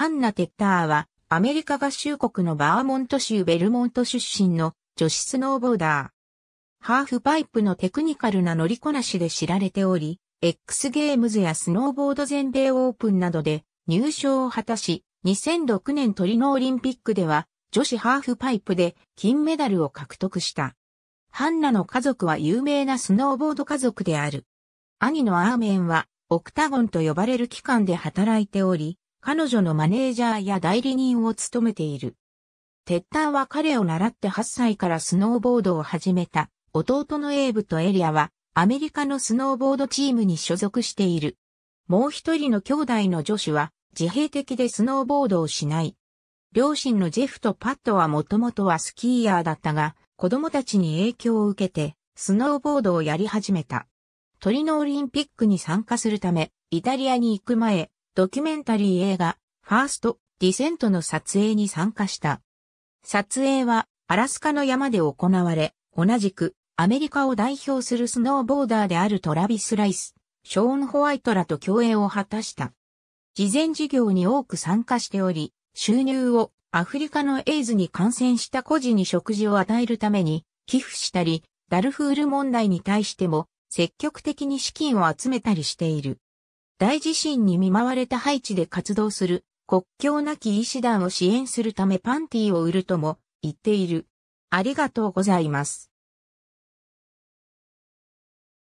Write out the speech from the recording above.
ハンナ・テッターは、アメリカ合衆国のバーモント州ベルモント出身の女子スノーボーダー。ハーフパイプのテクニカルな乗りこなしで知られており、X ゲームズやスノーボード全米オープンなどで入賞を果たし、2006年トリノオリンピックでは女子ハーフパイプで金メダルを獲得した。ハンナの家族は有名なスノーボード家族である。兄のアーメンはオクタゴンと呼ばれる機関で働いており、彼女のマネージャーや代理人を務めている。テッターは彼を習って8歳からスノーボードを始めた弟のエイブとエリアはアメリカのスノーボードチームに所属している。もう一人の兄弟の女子は自閉的でスノーボードをしない。両親のジェフとパットはもともとはスキーヤーだったが、子供たちに影響を受けて、スノーボードをやり始めた。トリノオリンピックに参加するため、イタリアに行く前、ドキュメンタリー映画、ファースト、ディセントの撮影に参加した。撮影は、アラスカの山で行われ、同じく、アメリカを代表するスノーボーダーであるトラビス・ライス、ショーン・ホワイトらと共演を果たした。事前事業に多く参加しており、収入をアフリカのエイズに感染した孤児に食事を与えるために寄付したり、ダルフール問題に対しても積極的に資金を集めたりしている。大地震に見舞われたハイチで活動する国境なき医師団を支援するためパンティを売るとも言っている。ありがとうございます。